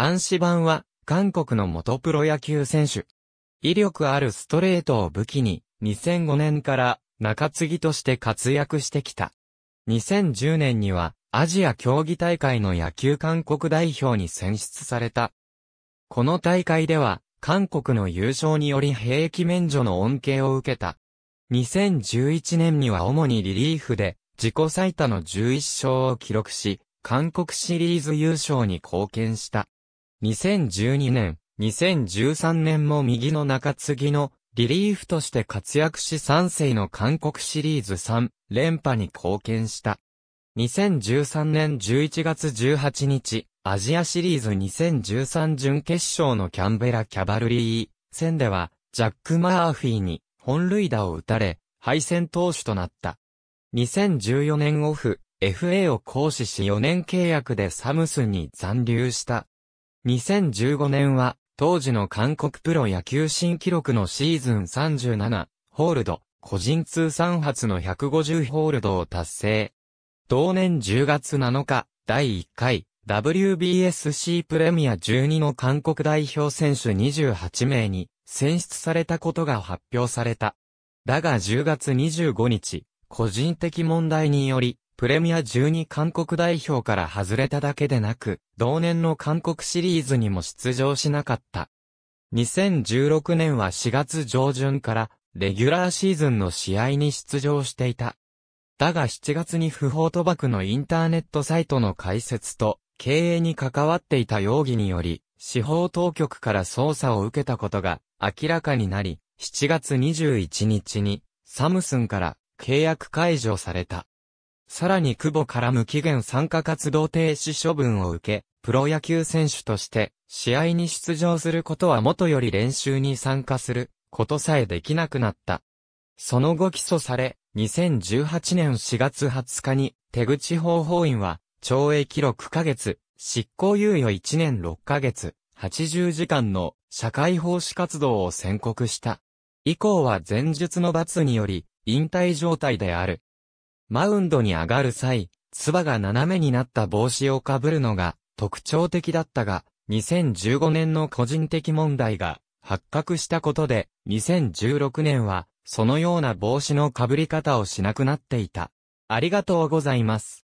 アンシバンは、韓国の元プロ野球選手。威力あるストレートを武器に、2005年から中継ぎとして活躍してきた。2010年には、アジア競技大会の野球韓国代表に選出された。この大会では、韓国の優勝により兵役免除の恩恵を受けた。2011年には主にリリーフで、自己最多の11勝を記録し、韓国シリーズ優勝に貢献した。2012年、2013年も右の中継ぎのリリーフとして活躍し3世の韓国シリーズ3連覇に貢献した。2013年11月18日、アジアシリーズ2013準決勝のキャンベラキャバルリー戦では、ジャック・マーフィーに本塁打を打たれ、敗戦投手となった。2014年オフ、FA を行使し4年契約でサムスンに残留した2015年は、当時の韓国プロ野球新記録のシーズン37、ホールド、個人通算発の150ホールドを達成。同年10月7日、第1回、WBSC プレミア12の韓国代表選手28名に選出されたことが発表された。だが10月25日、個人的問題により、プレミア12韓国代表から外れただけでなく、同年の韓国シリーズにも出場しなかった。2016年は4月上旬から、レギュラーシーズンの試合に出場していた。だが7月に不法賭博のインターネットサイトの開設と、経営に関わっていた容疑により、司法当局から捜査を受けたことが明らかになり、7月21日にサムスンから契約解除された。さらに久保から無期限参加活動停止処分を受け、プロ野球選手として試合に出場することは元より練習に参加することさえできなくなった。その後起訴され、2018年4月20日に手口法法院は懲役6ヶ月、執行猶予1年6ヶ月、80時間の社会奉仕活動を宣告した。以降は前述の罰により、引退状態である。マウンドに上がる際、唾が斜めになった帽子をかぶるのが特徴的だったが、2015年の個人的問題が発覚したことで、2016年は、そのような帽子のかぶり方をしなくなっていた。ありがとうございます。